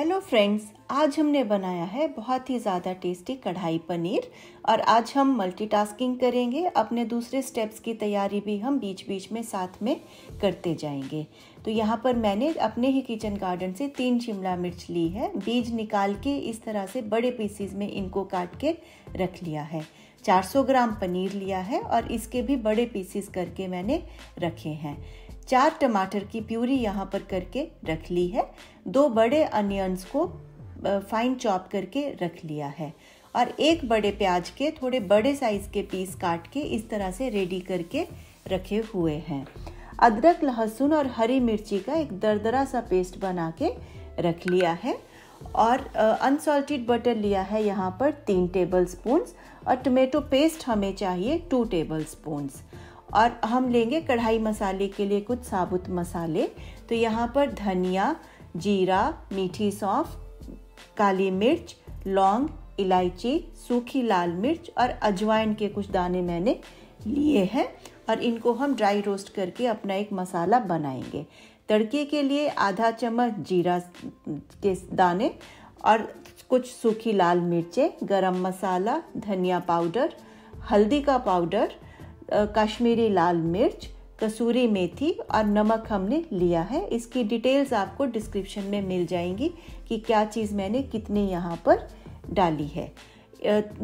hello friends आज हमने बनाया है बहुत ही ज़्यादा टेस्टी कढ़ाई पनीर और आज हम मल्टीटास्किंग करेंगे अपने दूसरे स्टेप्स की तैयारी भी हम बीच बीच में साथ में करते जाएंगे तो यहाँ पर मैंने अपने ही किचन गार्डन से तीन शिमला मिर्च ली है बीज निकाल के इस तरह से बड़े पीसीज में इनको काट के रख लिया है 400 ग्राम पनीर लिया है और इसके भी बड़े पीसीस करके मैंने रखे हैं चार टमाटर की प्यूरी यहाँ पर करके रख ली है दो बड़े अनियंस को फाइन चॉप करके रख लिया है और एक बड़े प्याज के थोड़े बड़े साइज़ के पीस काट के इस तरह से रेडी करके रखे हुए हैं अदरक लहसुन और हरी मिर्ची का एक दरदरा सा पेस्ट बना के रख लिया है और अनसॉल्टेड बटर लिया है यहाँ पर तीन टेबल स्पून और टमेटो पेस्ट हमें चाहिए टू टेबल स्पून्स और हम लेंगे कढ़ाई मसाले के लिए कुछ साबुत मसाले तो यहाँ पर धनिया जीरा मीठी सौंफ काली मिर्च लौंग इलायची सूखी लाल मिर्च और अजवाइन के कुछ दाने मैंने लिए हैं और इनको हम ड्राई रोस्ट करके अपना एक मसाला बनाएंगे तड़के के लिए आधा चम्मच जीरा के दाने और कुछ सूखी लाल मिर्चें गरम मसाला धनिया पाउडर हल्दी का पाउडर कश्मीरी लाल मिर्च कसूरी मेथी और नमक हमने लिया है इसकी डिटेल्स आपको डिस्क्रिप्शन में मिल जाएंगी कि क्या चीज़ मैंने कितने यहाँ पर डाली है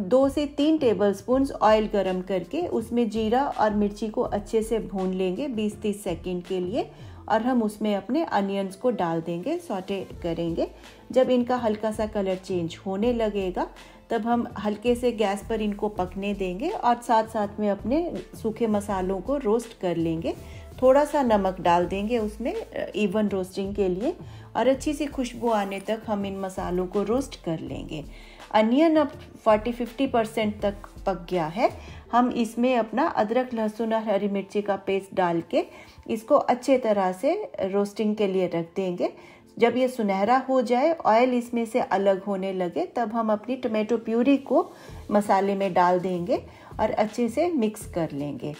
दो से तीन टेबल स्पून ऑयल गरम करके उसमें जीरा और मिर्ची को अच्छे से भून लेंगे 20-30 सेकंड के लिए और हम उसमें अपने अनियंस को डाल देंगे सॉटे करेंगे जब इनका हल्का सा कलर चेंज होने लगेगा तब हम हल्के से गैस पर इनको पकने देंगे और साथ साथ में अपने सूखे मसालों को रोस्ट कर लेंगे थोड़ा सा नमक डाल देंगे उसमें इवन रोस्टिंग के लिए और अच्छी सी खुशबू आने तक हम इन मसालों को रोस्ट कर लेंगे अनियन अब 40-50 परसेंट तक पक गया है हम इसमें अपना अदरक लहसुन और हरी मिर्ची का पेस्ट डाल के इसको अच्छे तरह से रोस्टिंग के लिए रख देंगे जब ये सुनहरा हो जाए ऑयल इसमें से अलग होने लगे तब हम अपनी टोमेटो प्यूरी को मसाले में डाल देंगे और अच्छे से मिक्स कर लेंगे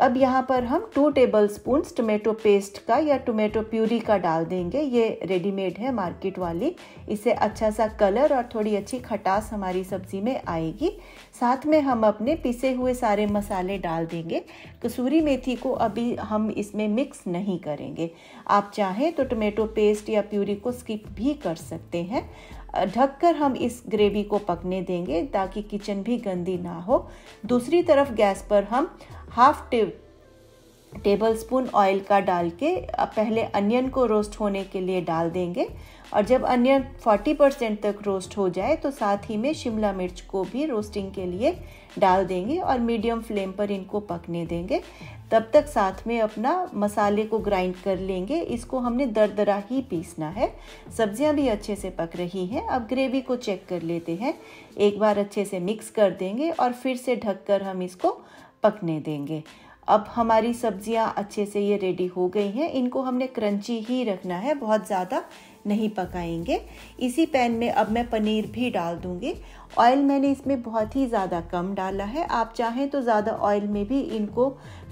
अब यहाँ पर हम two tablespoon tomato paste का या टोमेटो प्यूरी का डाल देंगे ये रेडीमेड है मार्केट वाली इसे अच्छा सा कलर और थोड़ी अच्छी खटास हमारी सब्ज़ी में आएगी साथ में हम अपने पिसे हुए सारे मसाले डाल देंगे कसूरी मेथी को अभी हम इसमें मिक्स नहीं करेंगे आप चाहें तो टोमेटो पेस्ट या प्यूरी को स्किप भी कर सकते हैं ढककर हम इस ग्रेवी को पकने देंगे ताकि किचन भी गंदी ना हो दूसरी तरफ गैस पर हम half tab tablespoon oil का डाल के पहले अनियन को रोस्ट होने के लिए डाल देंगे और जब अनियन 40 परसेंट तक रोस्ट हो जाए तो साथ ही में शिमला मिर्च को भी रोस्टिंग के लिए डाल देंगे और मीडियम फ्लेम पर इनको पकने देंगे तब तक साथ में अपना मसाले को ग्राइंड कर लेंगे इसको हमने दरदरा ही पीसना है सब्जियां भी अच्छे से पक रही हैं अब ग्रेवी को चेक कर लेते हैं एक बार अच्छे से मिक्स कर देंगे और फिर से ढककर हम इसको पकने देंगे अब हमारी सब्जियां अच्छे से ये रेडी हो गई हैं इनको हमने क्रंची ही रखना है बहुत ज़्यादा नहीं पकाएंगे इसी पैन में अब मैं पनीर भी डाल दूँगी ऑयल मैंने इसमें बहुत ही ज़्यादा कम डाला है आप चाहें तो ज़्यादा ऑयल में भी इनको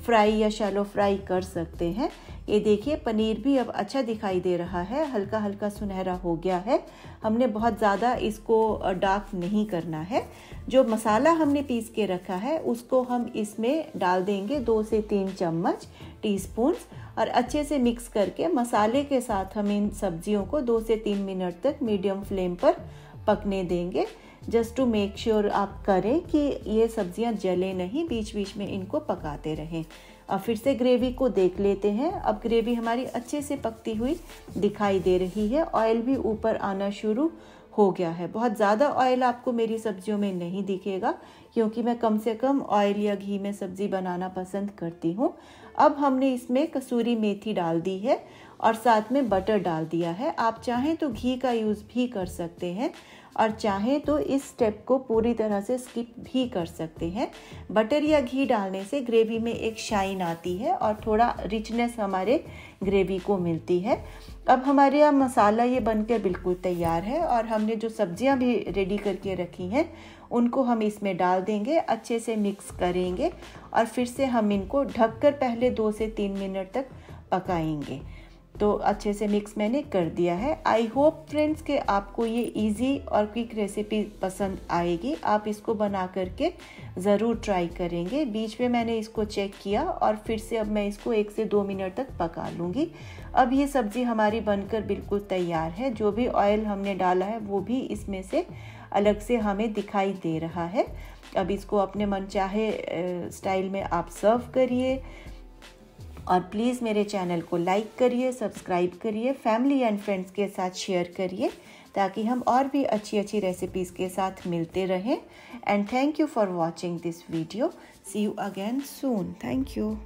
फ्राई या शैलो फ्राई कर सकते हैं ये देखिए पनीर भी अब अच्छा दिखाई दे रहा है हल्का हल्का सुनहरा हो गया है हमने बहुत ज़्यादा इसको डार्क नहीं करना है जो मसाला हमने पीस के रखा है उसको हम इसमें डाल देंगे दो से तीन चम्मच टीस्पून और अच्छे से मिक्स करके मसाले के साथ हम इन सब्जियों को दो से तीन मिनट तक मीडियम फ्लेम पर पकने देंगे जस्ट टू मेक श्योर आप करें कि ये सब्जियां जले नहीं बीच बीच में इनको पकाते रहें और फिर से ग्रेवी को देख लेते हैं अब ग्रेवी हमारी अच्छे से पकती हुई दिखाई दे रही है ऑयल भी ऊपर आना शुरू हो गया है बहुत ज़्यादा ऑयल आपको मेरी सब्जियों में नहीं दिखेगा क्योंकि मैं कम से कम ऑयल या घी में सब्ज़ी बनाना पसंद करती हूँ अब हमने इसमें कसूरी मेथी डाल दी है और साथ में बटर डाल दिया है आप चाहें तो घी का यूज़ भी कर सकते हैं और चाहे तो इस स्टेप को पूरी तरह से स्किप भी कर सकते हैं बटर या घी डालने से ग्रेवी में एक शाइन आती है और थोड़ा रिचनेस हमारे ग्रेवी को मिलती है अब हमारे यहाँ मसाला ये बनकर बिल्कुल तैयार है और हमने जो सब्जियाँ भी रेडी करके रखी हैं उनको हम इसमें डाल देंगे अच्छे से मिक्स करेंगे और फिर से हम इनको ढककर पहले दो से तीन मिनट तक पकाएंगे तो अच्छे से मिक्स मैंने कर दिया है आई होप फ्रेंड्स कि आपको ये इजी और क्विक रेसिपी पसंद आएगी आप इसको बना करके ज़रूर ट्राई करेंगे बीच में मैंने इसको चेक किया और फिर से अब मैं इसको एक से दो मिनट तक पका लूँगी अब ये सब्ज़ी हमारी बनकर बिल्कुल तैयार है जो भी ऑयल हमने डाला है वो भी इसमें से अलग से हमें दिखाई दे रहा है अब इसको अपने मन चाहे स्टाइल में आप सर्व करिए और प्लीज़ मेरे चैनल को लाइक करिए सब्सक्राइब करिए फैमिली एंड फ्रेंड्स के साथ शेयर करिए ताकि हम और भी अच्छी अच्छी रेसिपीज़ के साथ मिलते रहें and thank you for watching this video see you again soon thank you